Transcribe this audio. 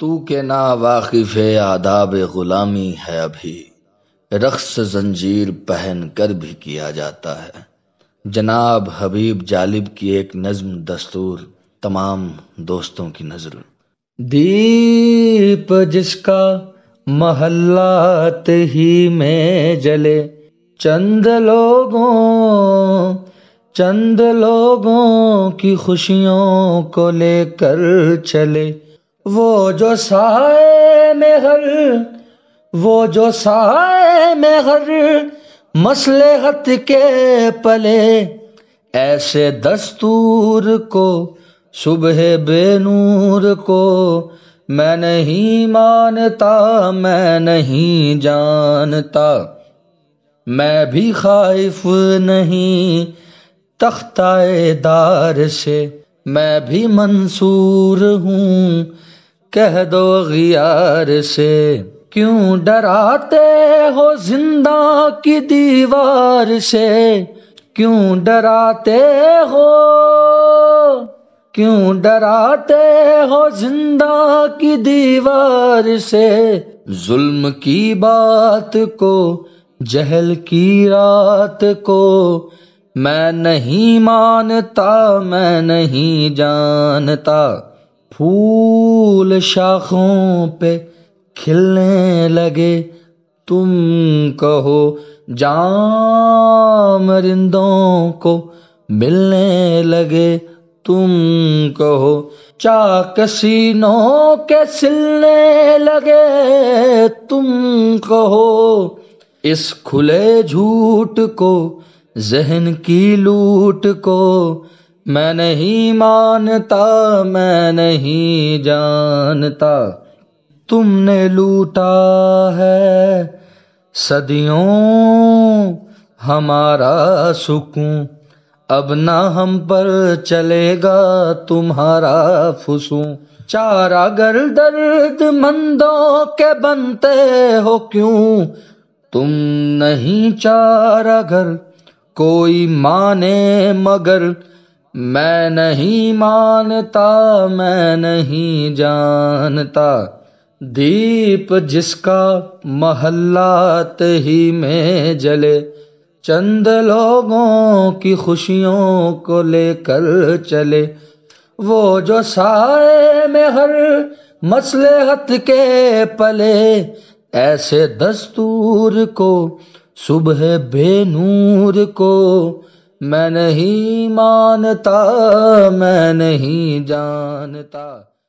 तू के ना वाकिफ आदाब गुलामी है अभी रक्स जंजीर पहन कर भी किया जाता है जनाब हबीब जालिब की एक नज्म दस्तूर तमाम दोस्तों की नजर दीप जिसका महल्लात ही में जले चंद लोगों चंद लोगों की खुशियों को लेकर चले वो जो साए में घर वो जो साए में घर मसले हत के पले ऐसे दस्तूर को सुबह बेनूर को मैं नहीं मानता मैं नहीं जानता मैं भी खाइफ नहीं तख्ताए दार से मैं भी मंसूर हूँ कह दो गियार से क्यों डराते हो जिंदा की दीवार से क्यों डराते हो क्यों डराते हो जिंदा की दीवार से जुल्म की बात को जहल की रात को मैं नहीं मानता मैं नहीं जानता फूल फूल शाखों पे खिलने लगे तुम कहो जाम रिंदों को मिलने लगे तुम कहो चाक सीनों के सिलने लगे तुम कहो इस खुले झूठ को जहन की लूट को मैं नहीं मानता मैं नहीं जानता तुमने लूटा है सदियों हमारा सुकून अब ना हम पर चलेगा तुम्हारा फुसू चारा गर दर्द मंदों के बनते हो क्यों तुम नहीं चारा घर कोई माने मगर मैं नहीं मानता मैं नहीं जानता दीप जिसका महल्लात ही में जले चंद लोगों की खुशियों को लेकर चले वो जो साए में हर मसले हत के पले ऐसे दस्तूर को सुबह बेनूर को मैं नहीं मानता मैं नहीं जानता